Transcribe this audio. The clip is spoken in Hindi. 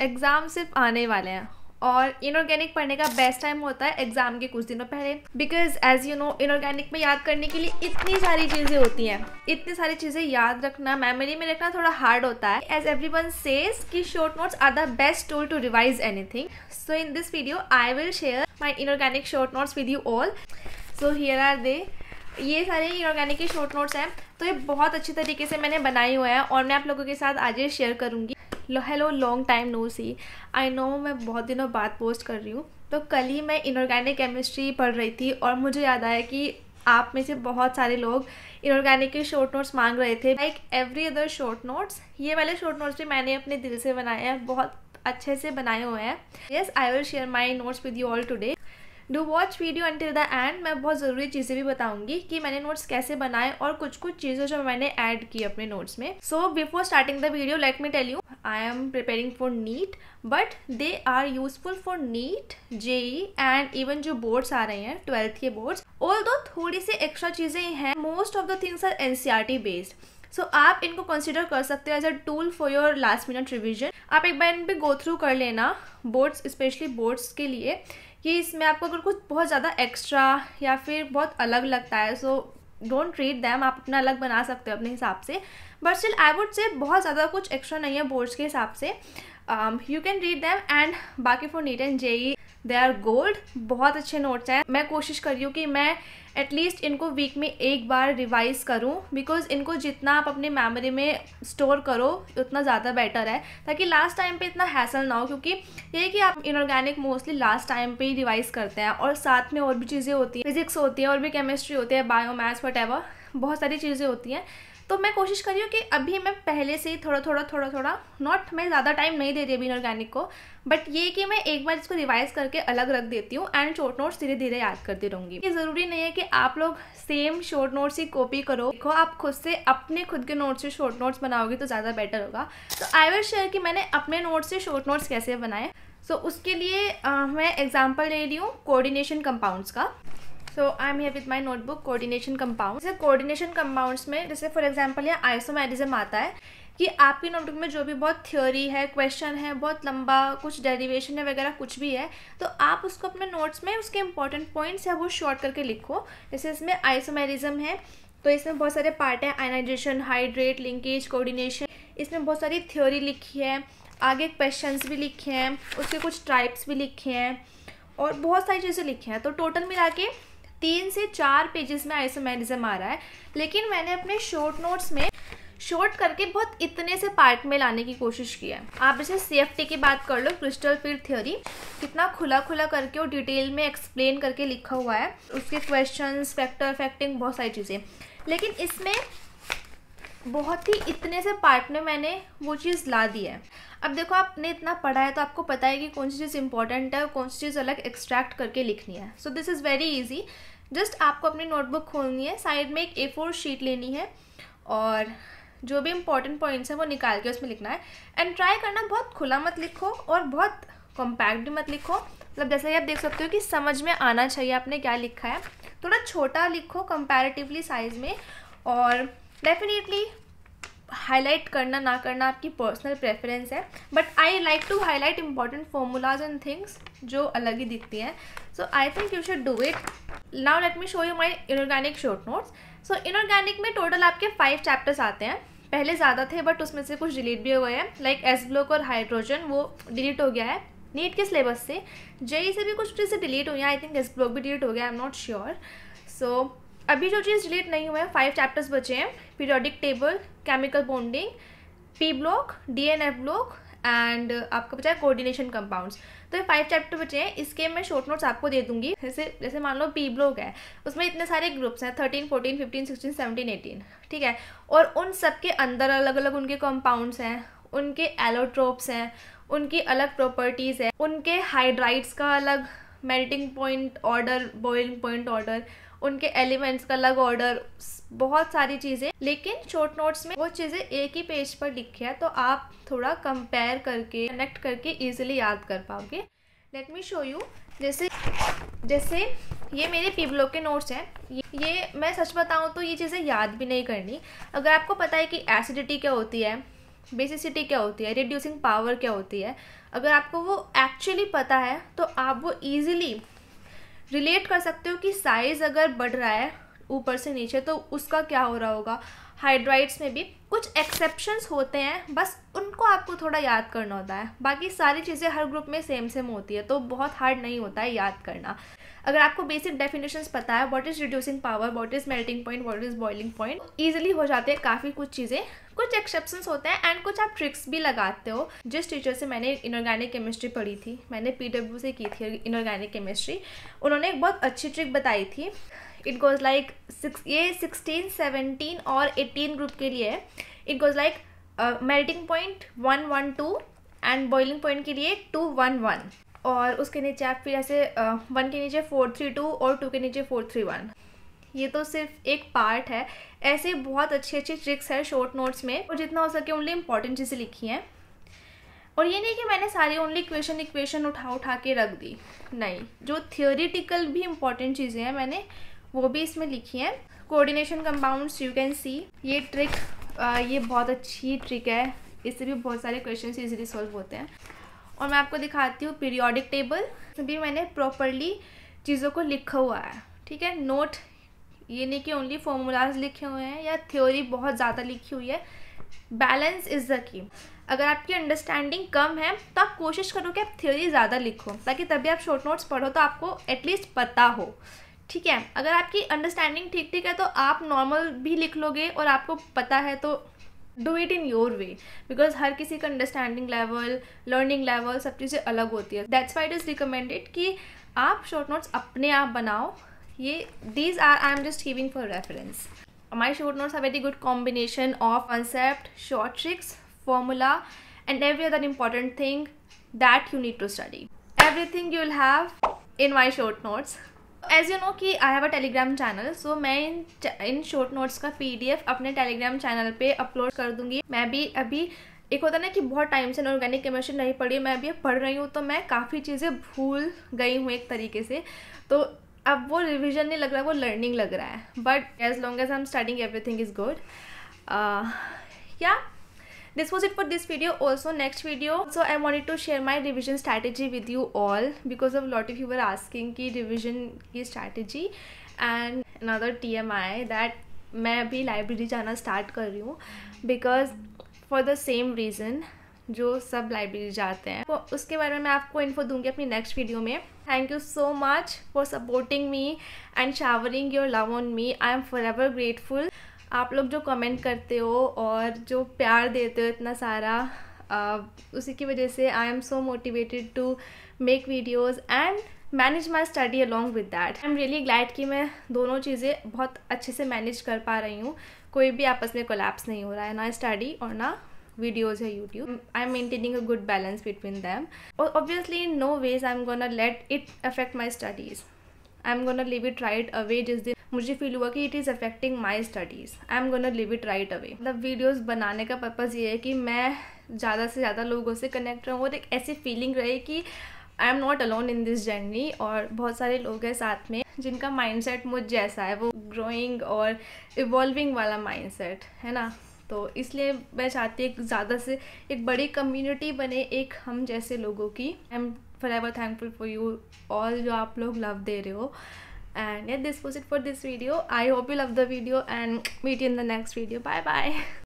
एग्ज़ाम सिर्फ आने वाले हैं और इनऑर्गेनिक पढ़ने का बेस्ट टाइम होता है एग्ज़ाम के कुछ दिनों पहले because as you know inorganic में याद करने के लिए इतनी सारी चीज़ें होती हैं इतनी सारी चीज़ें याद रखना मेमोरी में रखना थोड़ा हार्ड होता है एज एवरी वन सेज कि short notes are the best tool to revise anything so in this video I will share my inorganic short notes with you all so here are they ये सारे इनऑर्गेनिक के शॉर्ट नोट्स हैं तो ये बहुत अच्छी तरीके से मैंने बनाए हुए हैं और मैं आप लोगों के साथ आज ये शेयर करूंगी hello long time no see I know मैं बहुत दिनों बाद पोस्ट कर रही हूँ तो कल ही मैं इनऑर्गेनिक केमिस्ट्री पढ़ रही थी और मुझे याद आया कि आप में से बहुत सारे लोग इनऑर्गेनिक के शॉर्ट नोट्स मांग रहे थे like every other short notes ये वाले शॉर्ट नोट्स भी मैंने अपने दिल से बनाए हैं बहुत अच्छे से बनाए हुए हैं yes I will share my notes with you all today do watch video until the end मैं बहुत ज़रूरी चीज़ें भी बताऊंगी कि मैंने नोट्स कैसे बनाए और कुछ कुछ चीज़ें जो मैंने ऐड की अपने नोट्स में so before starting the video let me tell you I am preparing for NEET but they are useful for NEET JEE and even जो बोर्ड्स आ रहे हैं ट्वेल्थ के बोर्ड्स ऑल दो थोड़ी सी एक्स्ट्रा चीज़ें हैं most of the things are N C R T based so so, आप इनको कंसिडर कर सकते हो as a tool for your last minute revision आप एक बार इन पर गो थ्रू कर लेना बोर्ड्स स्पेशली बोर्ड्स के लिए कि इसमें आपको अगर कुछ बहुत ज़्यादा एक्स्ट्रा या फिर बहुत अलग लगता है सो डोंट ट्रीट दैम आप अपना अलग बना सकते हो अपने हिसाब से but still I would say बहुत ज़्यादा कुछ एक्स्ट्रा नहीं है बोर्ड्स के हिसाब से um, you can read them and बाकी for NEET and JEE e, they are gold बहुत अच्छे नोट्स हैं मैं कोशिश कर रही हूँ कि मैं एटलीस्ट इनको वीक में एक बार रिवाइज करूँ बिकॉज इनको जितना आप अपने मेमोरी में स्टोर करो उतना ज़्यादा बेटर है ताकि लास्ट टाइम पे इतना हैसल ना हो क्योंकि ये कि आप इनऑर्गेनिक मोस्टली लास्ट टाइम पे ही रिवाइज करते हैं और साथ में और भी चीज़ें होती हैं फिजिक्स होती है और भी केमिस्ट्री होती है बायो मैथ्स वट बहुत सारी चीज़ें होती हैं तो मैं कोशिश कर रही हूँ कि अभी मैं पहले से ही थोड़ा थोड़ा थोड़ा थोड़ा नॉट मैं ज़्यादा टाइम नहीं दे रही अभी इनऑर्गेनिक को बट ये कि मैं एक बार इसको रिवाइज करके अलग रख देती हूँ एंड शॉर्ट नोट्स धीरे धीरे याद करती रहूँगी ये ज़रूरी नहीं है कि आप लोग सेम शॉर्ट नोट्स ही कॉपी करो देखो आप खुद से अपने खुद के नोट्स से शॉर्ट नोट्स बनाओगे तो ज़्यादा बेटर होगा तो आई विल शेयर कि मैंने अपने नोट्स से शॉर्ट नोट्स कैसे बनाए सो so, उसके लिए आ, मैं एग्जाम्पल ले रही हूँ कोऑर्डिनेशन कंपाउंड्स का so I am here with my notebook coordination compound जैसे कोऑर्डिनेशन कंपाउंड्स में जैसे फॉर एग्जाम्पल यहाँ आइसोमेरिज्म आता है कि आपकी नोटबुक में जो भी बहुत थ्योरी है क्वेश्चन है बहुत लंबा कुछ डेरिवेशन है वगैरह कुछ भी है तो आप उसको अपने नोट्स में उसके इंपॉर्टेंट पॉइंट्स है वो शॉर्ट करके लिखो जैसे इसमें आइसोमेरिज्म है तो इसमें बहुत सारे पार्ट हैं आयनाइजेशन हाइड्रेट लिंकेज कोऑर्डिनेशन इसमें बहुत सारी थ्योरी लिखी है आगे क्वेश्चंस भी लिखे हैं उसके कुछ टाइप्स भी लिखे हैं और बहुत सारी चीज़ें लिखी हैं तो टोटल मिला के तीन से चार पेजेस में आइसोमेरिज्म आ रहा है लेकिन मैंने अपने शॉर्ट नोट्स में शॉर्ट करके बहुत इतने से पार्ट में लाने की कोशिश की है आप जैसे सेफ्टी की बात कर लो क्रिस्टल फील्ड थ्योरी कितना खुला खुला करके और डिटेल में एक्सप्लेन करके लिखा हुआ है उसके क्वेश्चन फैक्टर फैक्टिंग बहुत सारी चीज़ें लेकिन इसमें बहुत ही इतने से पार्ट में मैंने वो चीज़ ला दी है अब देखो आपने इतना पढ़ा है तो आपको पता है कि कौन सी चीज़ इंपॉर्टेंट है और कौन सी चीज़ अलग एक्सट्रैक्ट करके लिखनी है so this is very easy just आपको अपनी नोटबुक खोलनी है साइड में एक ए फोर शीट लेनी है और जो भी इंपॉर्टेंट पॉइंट्स हैं वो निकाल के उसमें लिखना है एंड ट्राई करना बहुत खुला मत लिखो और बहुत कॉम्पैक्ट मत लिखो मतलब जैसे कि आप देख सकते हो कि समझ में आना चाहिए आपने क्या लिखा है थोड़ा छोटा लिखो कंपैरेटिवली साइज़ में और डेफिनेटली हाईलाइट करना ना करना आपकी पर्सनल प्रेफरेंस है but I like to highlight important formulas and things जो अलग ही दिखती हैं so I think you should do it now let me show you my inorganic short notes so inorganic में टोटल आपके फाइव चैप्टर्स आते हैं पहले ज़्यादा थे बट उसमें से कुछ डिलीट भी हुए हैं लाइक एस ब्लॉक और हाइड्रोजन वो डिलीट हो गया है नीट के सिलेबस से जेई से भी कुछ चीज़ें डिलीट हुई हैं आई थिंक एस ब्लॉक भी डिलीट हो गया I am not sure so अभी जो चीज़ डिलीट नहीं हुए हैं फाइव चैप्टर्स बचे हैं periodic table chemical bonding P block F block and आपका बचा है कोऑर्डिनेशन कंपाउंड्स तो ये फाइव चैप्टर बचे हैं इसके मैं शॉर्ट नोट्स आपको दे दूंगी जैसे जैसे मान लो पी ब्लॉक है उसमें इतने सारे ग्रुप्स हैं thirteen fourteen fifteen sixteen seventeen eighteen ठीक है और उन सब के अंदर अलग अलग उनके कंपाउंड्स हैं उनके एलोट्रोप्स हैं उनकी अलग प्रॉपर्टीज़ हैं उनके हाइड्राइट्स का अलग melting point order boiling point order उनके एलिमेंट्स का अलग ऑर्डर बहुत सारी चीज़ें लेकिन शॉर्ट नोट्स में वो चीज़ें एक ही पेज पर लिखी है तो आप थोड़ा कंपेयर करके कनेक्ट करके ईजिली याद कर पाओगे लेट मी शो यू जैसे जैसे ये मेरे पीबलो के नोट्स हैं ये, ये मैं सच बताऊँ तो ये चीज़ें याद भी नहीं करनी अगर आपको पता है कि एसिडिटी क्या होती है बेसिसिटी क्या होती है रिड्यूसिंग पावर क्या होती है अगर आपको वो एक्चुअली पता है तो आप वो ईजिली रिलेट कर सकते हो कि साइज़ अगर बढ़ रहा है ऊपर से नीचे तो उसका क्या हो रहा होगा हाइड्राइड्स में भी कुछ एक्सेप्शंस होते हैं बस उनको आपको थोड़ा याद करना होता है बाकी सारी चीज़ें हर ग्रुप में सेम सेम होती है तो बहुत हार्ड नहीं होता है याद करना अगर आपको बेसिक डेफिनेशंस पता है what is reducing power what is melting point what is boiling point easily हो जाते हैं काफ़ी कुछ चीज़ें कुछ एक्सेप्शन होते हैं एंड कुछ आप ट्रिक्स भी लगाते हो जिस टीचर से मैंने इनऑर्गेनिक केमिस्ट्री पढ़ी थी मैंने पी से की थी इनऑर्गेनिक केमिस्ट्री उन्होंने एक बहुत अच्छी ट्रिक बताई थी इट गोज लाइक ये सिक्सटीन सेवनटीन और एटीन ग्रुप के लिए है it goes like melting point one one two and boiling point के लिए टू वन वन और उसके नीचे आप फिर ऐसे वन uh, के नीचे फोर थ्री टू और टू के नीचे फोर थ्री वन ये तो सिर्फ एक पार्ट है ऐसे बहुत अच्छे अच्छे ट्रिक्स हैं शॉर्ट नोट्स में और जितना हो सके ओनली इंपॉर्टेंट चीज़ें लिखी हैं और ये नहीं कि मैंने सारी ओनली इक्वेशन इक्वेशन उठा उठा के रख दी नहीं जो थियोरिटिकल भी इम्पॉर्टेंट चीज़ें हैं मैंने वो भी इसमें लिखी है coordination compounds you can see ये ट्रिक आ, ये बहुत अच्छी ट्रिक है इससे भी बहुत सारे क्वेश्चन ईजिली सॉल्व होते हैं और मैं आपको दिखाती हूँ पीरियोडिक टेबल भी मैंने प्रॉपरली चीज़ों को लिखा हुआ है ठीक है नोट ये नहीं कि ओनली फॉर्मूलाज लिखे हुए हैं या थ्योरी बहुत ज़्यादा लिखी हुई है बैलेंस इज़ द की अगर आपकी अंडरस्टैंडिंग कम है तो आप कोशिश करो कि आप थ्योरी ज़्यादा लिखो ताकि तभी आप शॉर्ट नोट्स पढ़ो तो आपको एटलीस्ट पता हो ठीक है अगर आपकी अंडरस्टैंडिंग ठीक ठीक है तो आप नॉर्मल भी लिख लोगे और आपको पता है तो do it in your way because हर किसी का अंडरस्टैंडिंग लेवल लर्निंग लेवल सब चीज़ें अलग होती है that's why it is recommended कि आप शॉर्ट नोट्स अपने आप बनाओ ये these are I am just giving for reference my short notes are very good combination of concept short tricks formula every other important thing that you need to study every thing you will have in my short notes as you know कि I have a Telegram channel so मैं इन इन शॉर्ट नोट्स का पीडीएफ अपने टेलीग्राम चैनल पे अपलोड कर दूंगी मैं भी अभी एक होता ना कि बहुत टाइम से ऑर्गेनिक केमिस्ट्री नहीं पढ़ी मैं अभी पढ़ रही हूँ तो मैं काफ़ी चीज़ें भूल गई हूँ एक तरीके से तो अब वो रिविजन नहीं लग रहा है वो लर्निंग लग रहा है but as long as I am starting every thing is good या this was it for this video also next video so i wanted to share my revision strategy with you all because of a lot of you were asking ki revision ki strategy and another tmi that मैं अभी लाइब्रेरी जाना स्टार्ट कर रही हूँ because for the same reason जो सब लाइब्रेरी जाते हैं वो उसके बारे में मैं आपको इन्फो दूंगी अपनी नेक्स्ट वीडियो में thank you so much for supporting me and showering your love on me I am forever grateful आप लोग जो कमेंट करते हो और जो प्यार देते हो इतना सारा आ, उसी की वजह से I am so motivated to make videos and manage my study along with that I am really glad कि मैं दोनों चीज़ें बहुत अच्छे से मैनेज कर पा रही हूँ कोई भी आपस में कोलैप्स नहीं हो रहा है ना स्टडी और ना वीडियोज़ है YouTube I am maintaining a good balance between them और obviously in no ways I am gonna let it affect my studies I am gonna leave it right away जिस दिन मुझे फील हुआ कि it is affecting my studies I am gonna leave it right away मतलब वीडियोज़ बनाने का पर्पज़ ये है कि मैं ज़्यादा से ज़्यादा लोगों से कनेक्ट रहूँ और एक ऐसी फीलिंग रहे कि I am not alone in this journey और बहुत सारे लोग हैं साथ में जिनका माइंड सेट मुझ जैसा है वो ग्रोइंग और इवॉल्विंग वाला माइंड सेट है ना तो इसलिए मैं चाहती हूँ ज़्यादा से एक बड़ी कम्यूनिटी बने एक हम जैसे लोगों की I am forever thankful for you all जो आप लोग लव दे रहे हो and this was it for this video I hope you love the video and meet in the next video bye bye